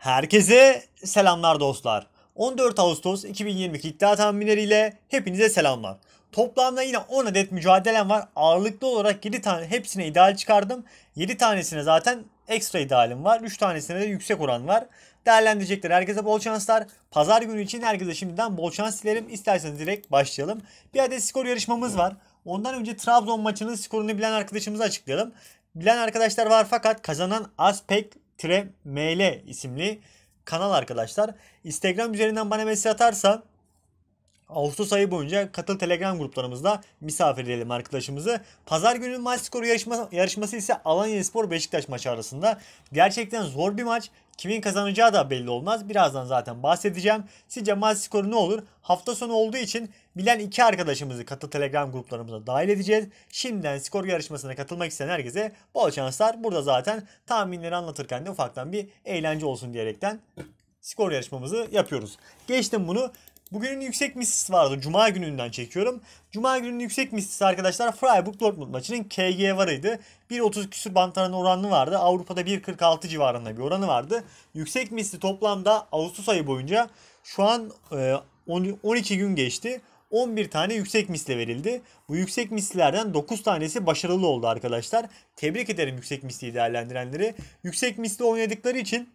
Herkese selamlar dostlar. 14 Ağustos 2022 iddia tahminleriyle hepinize selamlar. Toplamda yine 10 adet mücadelem var. Ağırlıklı olarak 7 tane hepsine ideal çıkardım. 7 tanesine zaten ekstra idealim var. 3 tanesine de yüksek oran var. Değerlendirecekler herkese bol şanslar. Pazar günü için herkese şimdiden bol şans dilerim. İsterseniz direkt başlayalım. Bir adet skor yarışmamız var. Ondan önce Trabzon maçının skorunu bilen arkadaşımızı açıklayalım. Bilen arkadaşlar var fakat kazanan az pek ml isimli kanal arkadaşlar. Instagram üzerinden bana mesaj atarsa Ağustos ayı boyunca katıl Telegram gruplarımızda misafir edelim arkadaşımızı. Pazar günü maç skoru yarışması yarışması ise Alanya Spor Beşiktaş maçı arasında. Gerçekten zor bir maç. Kimin kazanacağı da belli olmaz. Birazdan zaten bahsedeceğim. Sizce maç skoru ne olur? Hafta sonu olduğu için bilen iki arkadaşımızı katıl Telegram gruplarımıza dahil edeceğiz. Şimdiden skor yarışmasına katılmak isteyen herkese bol şanslar. Burada zaten tahminleri anlatırken de ufaktan bir eğlence olsun diyerekten skor yarışmamızı yapıyoruz. Geçtim bunu. Bugünün yüksek misisi vardı. Cuma gününden çekiyorum. Cuma gününün yüksek misisi arkadaşlar Freiburg Dortmund maçının KG varıydı. 1.30 küsür bantlarında oranı vardı. Avrupa'da 1.46 civarında bir oranı vardı. Yüksek misli toplamda Ağustos ayı boyunca şu an 12 e, gün geçti. 11 tane yüksek misle verildi. Bu yüksek mislilerden 9 tanesi başarılı oldu arkadaşlar. Tebrik ederim yüksek misliyi değerlendirenleri. Yüksek misli oynadıkları için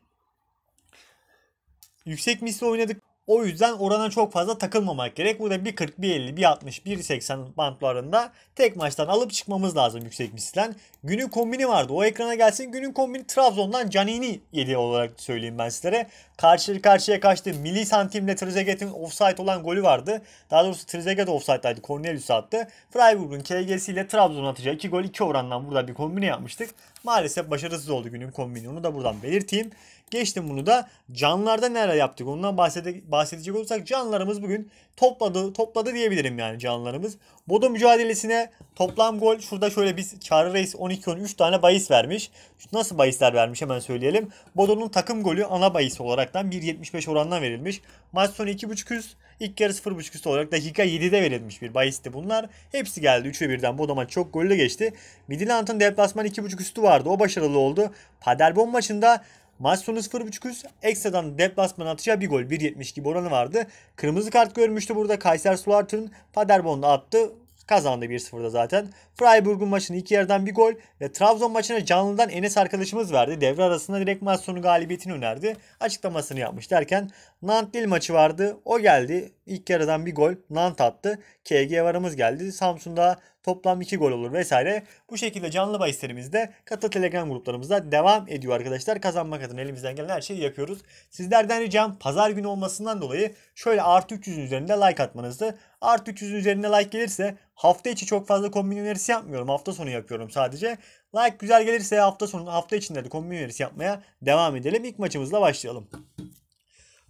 yüksek misli oynadık o yüzden orana çok fazla takılmamak gerek. Burada 1.40, 1.50, 1.60, 1.80 bantlarında tek maçtan alıp çıkmamız lazım yüksek mislen. Günün kombini vardı. O ekrana gelsin. Günün kombini Trabzon'dan Canini yedi olarak söyleyeyim ben sizlere. Karşı karşıya kaçtı. Milli santimle Trezeguet'in offside olan golü vardı. Daha doğrusu Trezeguet offside'daydı. Cornelius attı. Freiburg'un KG'siyle Trabzon atacağı 2 gol 2 orandan burada bir kombini yapmıştık. Maalesef başarısız oldu günün kombini. Onu da buradan belirteyim. Geçtim bunu da. Canlarda neler yaptık ondan bahsede, bahsedecek olursak canlarımız bugün topladı topladı diyebilirim yani canlarımız. Bodo mücadelesine toplam gol şurada şöyle biz Çağrı Reis 12 13 tane bahis vermiş. Nasıl bahisler vermiş hemen söyleyelim. Bodo'nun takım golü ana bahis olaraktan 1.75 oranla verilmiş. Maç sonu 2.5 İlk yarı 0.5 üstü olarak dakika 7'de verilmiş bir bahisti bunlar. Hepsi geldi 3'e 1'den. Bu maç çok golle geçti. Midland'ın deplasman 2.5 üstü vardı. O başarılı oldu. Paderborn maçında Maç sonu 0.5 üst. Ekstradan deplasman atışa bir gol 1.70 gibi oranı vardı. Kırmızı kart görmüştü burada. Kayser Sulart'ın Paderborn'da attı. Kazandı 1-0'da zaten. Freiburg'un maçını iki yarıdan bir gol ve Trabzon maçına canlıdan Enes arkadaşımız verdi. Devre arasında direkt maç sonu galibiyetini önerdi. Açıklamasını yapmış derken Nant-Lille maçı vardı. O geldi. İlk yarıdan bir gol. Nant attı. KG varımız geldi. Samsun'da Toplam 2 gol olur vesaire. Bu şekilde canlı bahislerimiz de Kata Telegram gruplarımızda devam ediyor arkadaşlar. Kazanmak adına elimizden gelen her şeyi yapıyoruz. Sizlerden ricam pazar günü olmasından dolayı şöyle artı 300'ün üzerinde like atmanızı. Artı 300'ün üzerinde like gelirse hafta içi çok fazla kombin önerisi yapmıyorum. Hafta sonu yapıyorum sadece. Like güzel gelirse hafta sonu hafta içinde de kombin önerisi yapmaya devam edelim. İlk maçımızla başlayalım.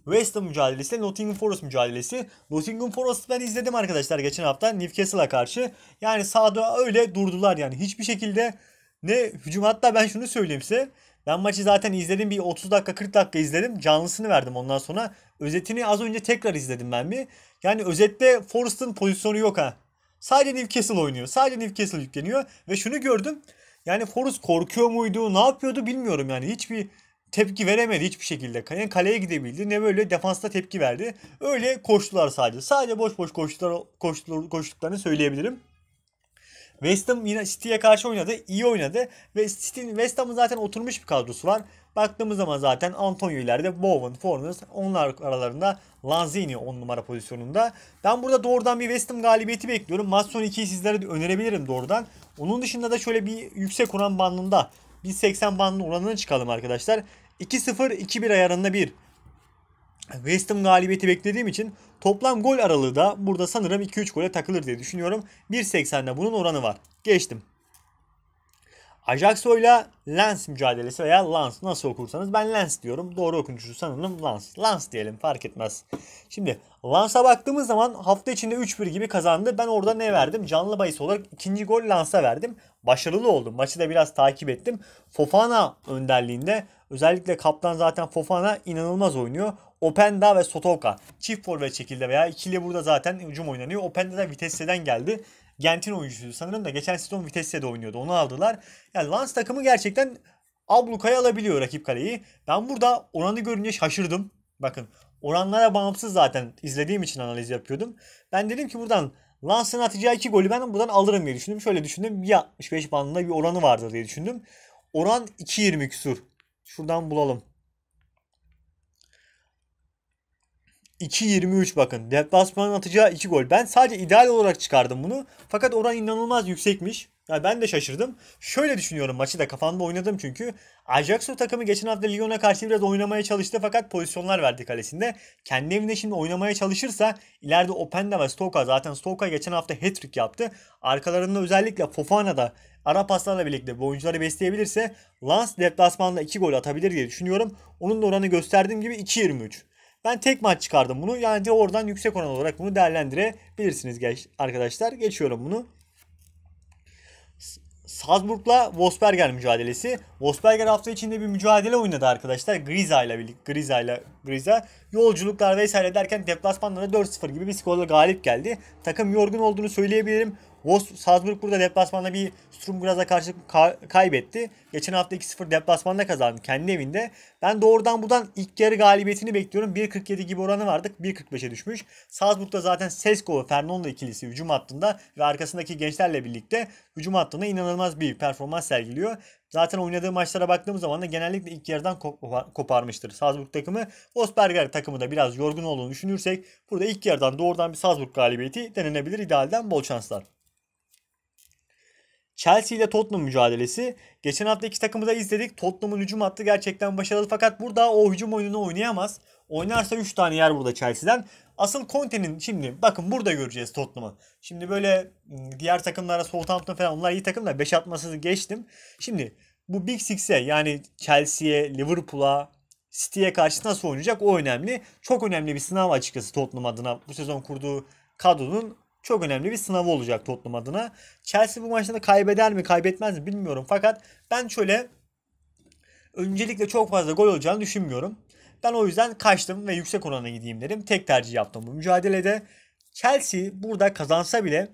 West Ham mücadelesi, Nottingham Forest mücadelesi. Nottingham Forest ben izledim arkadaşlar geçen hafta Newcastle'a karşı. Yani sağda öyle durdular yani hiçbir şekilde ne hücum hatta ben şunu söyleyeyim size. Ben maçı zaten izledim bir 30 dakika 40 dakika izledim. Canlısını verdim ondan sonra. Özetini az önce tekrar izledim ben bir. Yani özette Forrest'ın pozisyonu yok ha. Sadece Newcastle oynuyor. Sadece Newcastle yükleniyor. Ve şunu gördüm. Yani Forest korkuyor muydu? Ne yapıyordu bilmiyorum yani. Hiçbir tepki veremedi hiçbir şekilde. Yani kaleye gidebildi ne böyle defansta tepki verdi. Öyle koştular sadece. Sadece boş boş koştular, koştular koştuklarını söyleyebilirim. West Ham yine City'ye karşı oynadı. iyi oynadı. Ve City'nin West Ham'ın zaten oturmuş bir kadrosu var. Baktığımız zaman zaten Antonio ileride Bowen, Fornes onlar aralarında Lanzini 10 numara pozisyonunda. Ben burada doğrudan bir West Ham galibiyeti bekliyorum. Maç sonu 2'yi sizlere önerebilirim doğrudan. Onun dışında da şöyle bir yüksek oran bandında 1080 bandının oranını çıkalım arkadaşlar. 2-0-2-1 ayarında bir West Ham galibiyeti beklediğim için toplam gol aralığı da burada sanırım 2-3 gole takılır diye düşünüyorum. 1.80'de bunun oranı var. Geçtim. Ajaxo ile Lens mücadelesi veya Lens nasıl okursanız ben Lens diyorum. Doğru okunuşu sanırım Lens. Lens diyelim fark etmez. Şimdi Lens'a baktığımız zaman hafta içinde 3-1 gibi kazandı. Ben orada ne verdim? Canlı bahis olarak ikinci gol Lens'a verdim. Başarılı oldum. Maçı da biraz takip ettim. Fofana önderliğinde özellikle kaptan zaten Fofana inanılmaz oynuyor. Openda ve Sotoka çift forvet şekilde veya ikili burada zaten hücum oynanıyor. Openda da Vitesse'den geldi. Gent'in oyuncusuydu sanırım da geçen sezon Vitesse'de de oynuyordu. Onu aldılar. Yani Lens takımı gerçekten ablukaya alabiliyor rakip kaleyi. Ben burada oranı görünce şaşırdım. Bakın oranlara bağımsız zaten izlediğim için analiz yapıyordum. Ben dedim ki buradan Lans'ın atacağı iki golü ben buradan alırım diye düşündüm. Şöyle düşündüm. 1.65 bandında bir oranı vardır diye düşündüm. Oran 2.20 küsur. Şuradan bulalım. 223 bakın. Deplasmanın atacağı 2 gol. Ben sadece ideal olarak çıkardım bunu. Fakat oran inanılmaz yüksekmiş. Yani ben de şaşırdım. Şöyle düşünüyorum maçı da kafamda oynadım çünkü. Ajaxo takımı geçen hafta Lyon'a karşı biraz oynamaya çalıştı fakat pozisyonlar verdi kalesinde. Kendi evinde şimdi oynamaya çalışırsa ileride Openda ve Stoka zaten Stoka geçen hafta hat-trick yaptı. Arkalarında özellikle Fofana da ara paslarla birlikte bu oyuncuları besleyebilirse Lance deplasmanda 2 gol atabilir diye düşünüyorum. Onun da oranı gösterdiğim gibi 2.23. Ben tek maç çıkardım bunu. Yani de oradan yüksek oran olarak bunu değerlendirebilirsiniz geç, arkadaşlar. Geçiyorum bunu. Salzburg'la Wolfsberger mücadelesi. Wolfsberger hafta içinde bir mücadele oynadı arkadaşlar. Griza ile birlikte Griza ile Griza yolculuklar vesaire derken deplasmanlara 4-0 gibi bir skorla galip geldi. Takım yorgun olduğunu söyleyebilirim. Wolfsburg, Salzburg burada deplasmanda bir Sturmgraz'a karşı kaybetti. Geçen hafta 2-0 deplasmanda kazandı kendi evinde. Ben doğrudan buradan ilk yarı galibiyetini bekliyorum. 1.47 gibi oranı vardık. 1.45'e düşmüş. Salzburg'da zaten Sesko ve Fernando ikilisi hücum hattında ve arkasındaki gençlerle birlikte hücum hattında inanılmaz bir performans sergiliyor. Zaten oynadığı maçlara baktığımız zaman da genellikle ilk yarıdan koparmıştır Salzburg takımı. Osberger takımı da biraz yorgun olduğunu düşünürsek burada ilk yarıdan doğrudan bir Salzburg galibiyeti denenebilir. İdealden bol şanslar. Chelsea ile Tottenham mücadelesi. Geçen hafta iki takımı da izledik. Tottenham'ın hücum hattı gerçekten başarılı fakat burada o hücum oyununu oynayamaz. Oynarsa 3 tane yer burada Chelsea'den. Asıl Conte'nin şimdi bakın burada göreceğiz Tottenham'ı. Şimdi böyle hmm, diğer takımlara Southampton falan onlar iyi takımlar. 5 atması geçtim. Şimdi bu Big Six'e yani Chelsea'ye, Liverpool'a, City'ye karşı nasıl oynayacak o önemli. Çok önemli bir sınav açıkçası Tottenham adına bu sezon kurduğu kadronun çok önemli bir sınavı olacak Tottenham adına. Chelsea bu maçta kaybeder mi kaybetmez mi bilmiyorum. Fakat ben şöyle öncelikle çok fazla gol olacağını düşünmüyorum. Ben o yüzden kaçtım ve yüksek orana gideyim dedim. Tek tercih yaptım bu mücadelede. Chelsea burada kazansa bile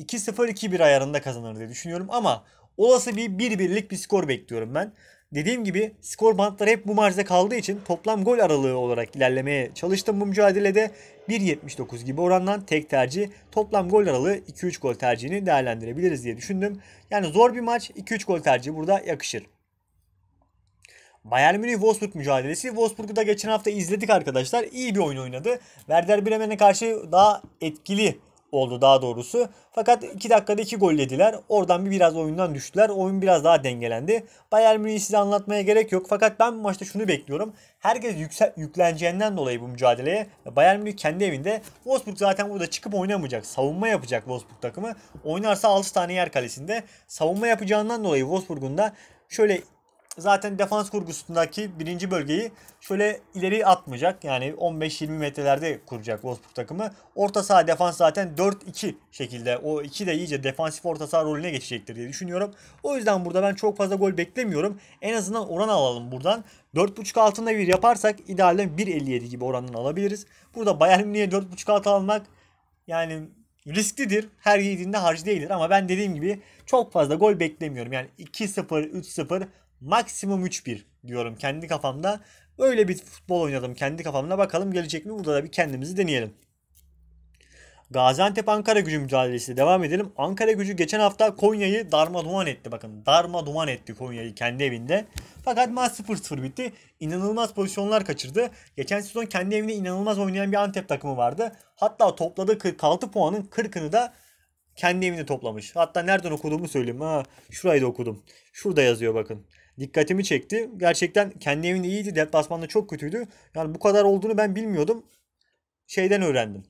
2-0-2-1 ayarında kazanır diye düşünüyorum ama olası bir 1-1'lik bir skor bekliyorum ben. Dediğim gibi skor bantları hep bu marjda kaldığı için toplam gol aralığı olarak ilerlemeye çalıştım bu mücadelede. 1.79 gibi orandan tek tercih toplam gol aralığı 2-3 gol tercihini değerlendirebiliriz diye düşündüm. Yani zor bir maç 2-3 gol tercihi burada yakışır. Bayern Münih Wolfsburg mücadelesi. Wolfsburg'u da geçen hafta izledik arkadaşlar. İyi bir oyun oynadı. Werder Bremen'e karşı daha etkili oldu daha doğrusu. Fakat 2 dakikada 2 gol yediler. Oradan bir biraz oyundan düştüler. Oyun biraz daha dengelendi. Bayern Münih'i size anlatmaya gerek yok. Fakat ben bu maçta şunu bekliyorum. Herkes yüksel, yükleneceğinden dolayı bu mücadeleye. Bayern Münih kendi evinde. Wolfsburg zaten burada çıkıp oynamayacak. Savunma yapacak Wolfsburg takımı. Oynarsa 6 tane yer kalesinde. Savunma yapacağından dolayı Wolfsburg'un da şöyle zaten defans kurgusundaki birinci bölgeyi şöyle ileri atmayacak. Yani 15-20 metrelerde kuracak Wolfsburg takımı. Orta saha defans zaten 4-2 şekilde. O iki de iyice defansif orta saha rolüne geçecektir diye düşünüyorum. O yüzden burada ben çok fazla gol beklemiyorum. En azından oran alalım buradan. 4.5 altında bir yaparsak idealde 1.57 gibi oranını alabiliriz. Burada Bayern Münih'e 4.5 altı almak yani risklidir. Her yediğinde harcı değildir ama ben dediğim gibi çok fazla gol beklemiyorum. Yani 2-0, 3-0 Maksimum 3-1 diyorum kendi kafamda. Öyle bir futbol oynadım kendi kafamda. Bakalım gelecek mi? Burada da bir kendimizi deneyelim. Gaziantep Ankara gücü mücadelesi devam edelim. Ankara gücü geçen hafta Konya'yı darma duman etti. Bakın darma duman etti Konya'yı kendi evinde. Fakat maç 0-0 bitti. İnanılmaz pozisyonlar kaçırdı. Geçen sezon kendi evinde inanılmaz oynayan bir Antep takımı vardı. Hatta topladığı 46 puanın 40'ını da kendi evinde toplamış. Hatta nereden okuduğumu söyleyeyim. Ha, şurayı da okudum. Şurada yazıyor bakın dikkatimi çekti. Gerçekten kendi evinde iyiydi. Deplasmanda çok kötüydü. Yani bu kadar olduğunu ben bilmiyordum. Şeyden öğrendim.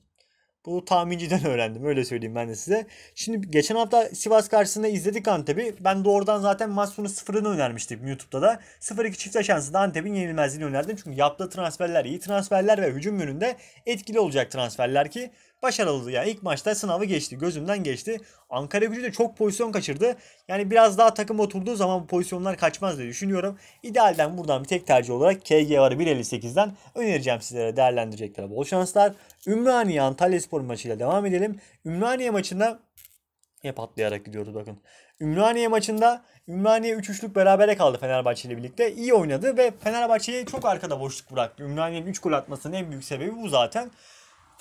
Bu tahminciden öğrendim. Öyle söyleyeyim ben de size. Şimdi geçen hafta Sivas karşısında izledik Antep'i. Ben doğrudan zaten maç sonu sıfırını önermiştim YouTube'da da. 0-2 çifte şansında Antep'in yenilmezliğini önerdim. Çünkü yaptığı transferler iyi transferler ve hücum yönünde etkili olacak transferler ki başarılıydı. Yani ilk maçta sınavı geçti. Gözümden geçti. Ankara gücü de çok pozisyon kaçırdı. Yani biraz daha takım oturduğu zaman bu pozisyonlar kaçmaz diye düşünüyorum. İdealden buradan bir tek tercih olarak KG var 1.58'den önereceğim sizlere değerlendirecekler. Bol şanslar. Ümraniye Antalya Spor maçıyla devam edelim. Ümraniye maçında hep atlayarak gidiyoruz bakın. Ümraniye maçında Ümraniye 3-3'lük berabere kaldı Fenerbahçe ile birlikte. İyi oynadı ve Fenerbahçe'ye çok arkada boşluk bıraktı. Ümraniye'nin 3 gol atmasının en büyük sebebi bu zaten.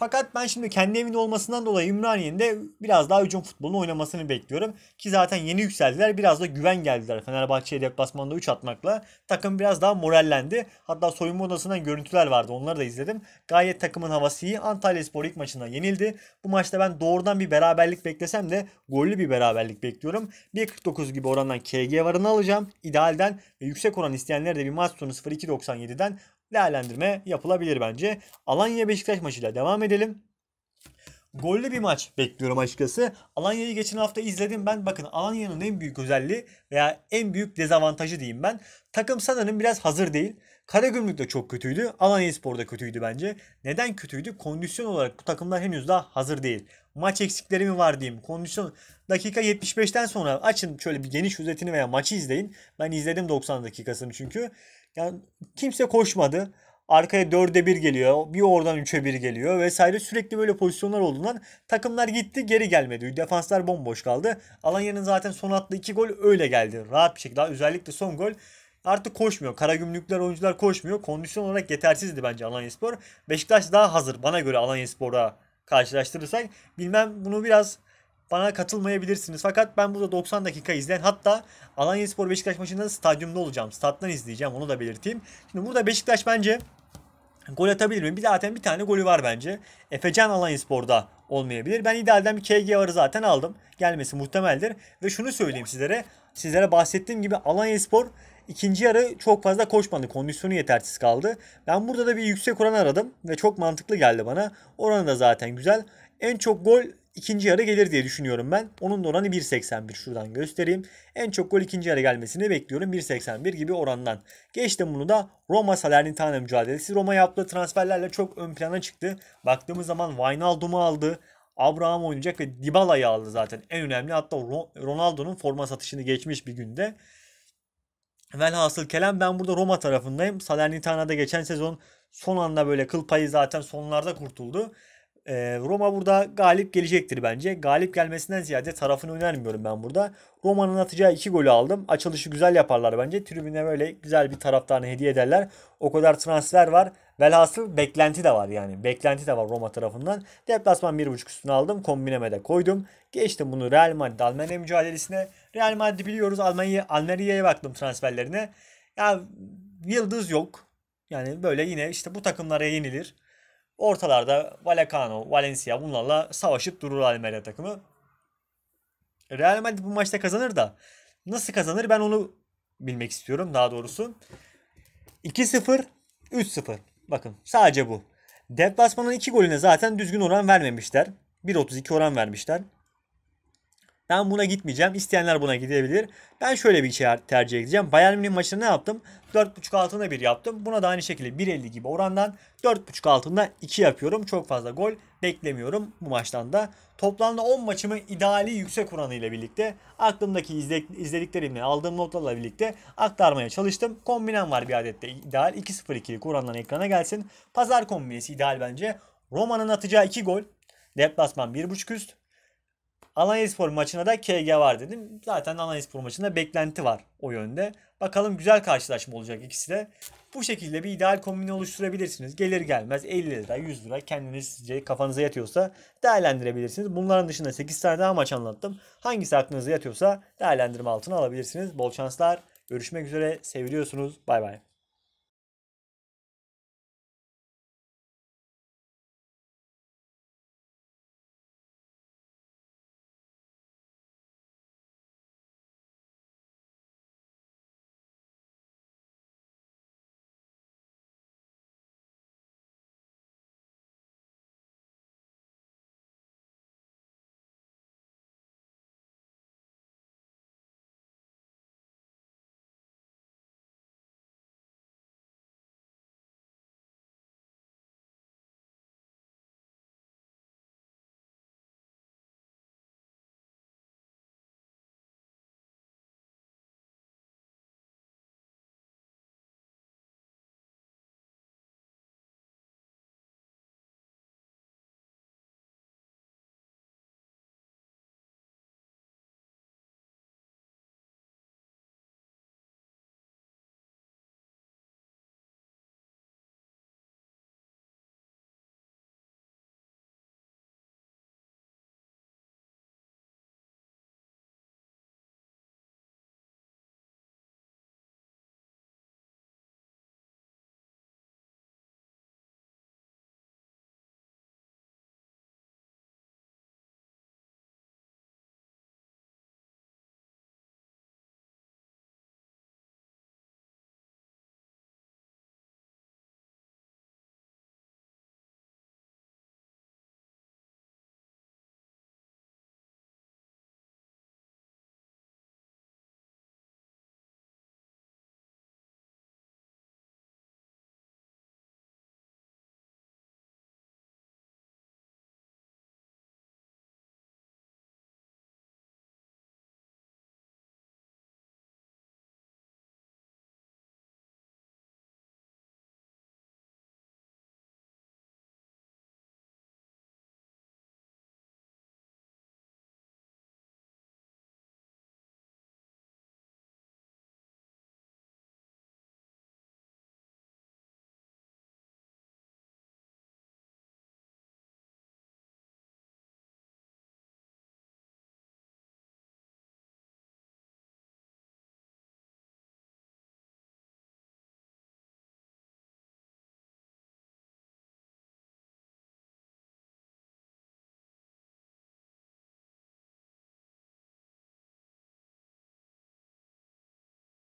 Fakat ben şimdi kendi evinde olmasından dolayı Ümraniye'nin de biraz daha hücum futbolunu oynamasını bekliyorum. Ki zaten yeni yükseldiler. Biraz da güven geldiler. Fenerbahçe'ye deplasmanda 3 atmakla. Takım biraz daha morallendi. Hatta soyunma odasından görüntüler vardı. Onları da izledim. Gayet takımın havası iyi. Antalya Spor ilk maçında yenildi. Bu maçta ben doğrudan bir beraberlik beklesem de gollü bir beraberlik bekliyorum. 1.49 gibi orandan KG varını alacağım. İdealden ve yüksek oran isteyenlere de bir maç sonu 0.2.97'den değerlendirme yapılabilir bence. Alanya Beşiktaş maçıyla devam edelim. Gollü bir maç bekliyorum açıkçası. Alanya'yı geçen hafta izledim ben. Bakın Alanya'nın en büyük özelliği veya en büyük dezavantajı diyeyim ben. Takım sanırım biraz hazır değil. Karagümrük de çok kötüydü. Alanyaspor da kötüydü bence. Neden kötüydü? Kondisyon olarak bu takımlar henüz daha hazır değil. Maç eksikleri mi var diyeyim. Kondisyon dakika 75'ten sonra açın şöyle bir geniş özetini veya maçı izleyin. Ben izledim 90 dakikasını çünkü. Yani kimse koşmadı. Arkaya 4'e 1 geliyor. Bir oradan 3'e 1 geliyor vesaire. Sürekli böyle pozisyonlar olduğundan takımlar gitti geri gelmedi. Defanslar bomboş kaldı. Alanya'nın zaten son attığı 2 gol öyle geldi. Rahat bir şekilde. Özellikle son gol artık koşmuyor. kara Karagümrükler oyuncular koşmuyor. Kondisyon olarak yetersizdi bence Alanyaspor. Beşiktaş daha hazır bana göre Alanyaspor'a karşılaştırırsak. Bilmem bunu biraz bana katılmayabilirsiniz. Fakat ben burada 90 dakika izleyen hatta Alanyaspor Beşiktaş maçında stadyumda olacağım. Stat'tan izleyeceğim onu da belirteyim. Şimdi burada Beşiktaş bence gol atabilir mi? Bir zaten bir tane golü var bence. Efecan Alanyaspor'da olmayabilir. Ben idealden bir KG varı zaten aldım. Gelmesi muhtemeldir. Ve şunu söyleyeyim sizlere. Sizlere bahsettiğim gibi Alanyaspor Spor İkinci yarı çok fazla koşmadı. Kondisyonu yetersiz kaldı. Ben burada da bir yüksek oran aradım ve çok mantıklı geldi bana. Oranı da zaten güzel. En çok gol ikinci yarı gelir diye düşünüyorum ben. Onun da oranı 1.81 şuradan göstereyim. En çok gol ikinci yarı gelmesini bekliyorum 1.81 gibi orandan. Geçtim bunu da Roma Salernitana mücadelesi. Roma yaptığı transferlerle çok ön plana çıktı. Baktığımız zaman Wijnaldum'u aldı. Abraham oynayacak ve Dybala'yı aldı zaten en önemli. Hatta Ronaldo'nun forma satışını geçmiş bir günde. Velhasıl kelam ben burada Roma tarafındayım. Salernitana'da geçen sezon son anda böyle kıl payı zaten sonlarda kurtuldu. Ee, Roma burada galip gelecektir bence. Galip gelmesinden ziyade tarafını önermiyorum ben burada. Roma'nın atacağı iki golü aldım. Açılışı güzel yaparlar bence. Tribüne böyle güzel bir taraftarını hediye ederler. O kadar transfer var. Velhasıl beklenti de var yani. Beklenti de var Roma tarafından. Deplasman 1.5 üstüne aldım. Kombineme de koydum. Geçtim bunu Real Madrid Almanya mücadelesine. Real Madrid biliyoruz Almanya Almeria'ya baktım transferlerine. Ya yıldız yok. Yani böyle yine işte bu takımlara yenilir. Ortalarda Vallecano, Valencia bunlarla savaşıp durur Almeria takımı. Real Madrid bu maçta kazanır da nasıl kazanır ben onu bilmek istiyorum daha doğrusu. 2-0, 3-0. Bakın sadece bu. Deplasmanın 2 golüne zaten düzgün oran vermemişler. 1.32 oran vermişler. Ben buna gitmeyeceğim. İsteyenler buna gidebilir. Ben şöyle bir şey tercih edeceğim. Bayern Münih maçında ne yaptım? 4.5 altında 1 yaptım. Buna da aynı şekilde 1.50 gibi orandan 4.5 altında 2 yapıyorum. Çok fazla gol beklemiyorum bu maçtan da. Toplamda 10 maçımı ideali yüksek oranıyla birlikte aklımdaki izlediklerimle aldığım notlarla birlikte aktarmaya çalıştım. Kombinem var bir adette ideal. 2.02'lik orandan ekrana gelsin. Pazar kombinesi ideal bence. Roma'nın atacağı 2 gol. Deplasman 1.5 üst. Alanyaspor maçına da KG var dedim. Zaten Alanyaspor maçında beklenti var o yönde. Bakalım güzel karşılaşma olacak ikisi de. Bu şekilde bir ideal kombini oluşturabilirsiniz. Gelir gelmez 50 lira 100 lira kendinizce sizce kafanıza yatıyorsa değerlendirebilirsiniz. Bunların dışında 8 tane daha maç anlattım. Hangisi aklınıza yatıyorsa değerlendirme altına alabilirsiniz. Bol şanslar. Görüşmek üzere. Seviliyorsunuz. Bay bay.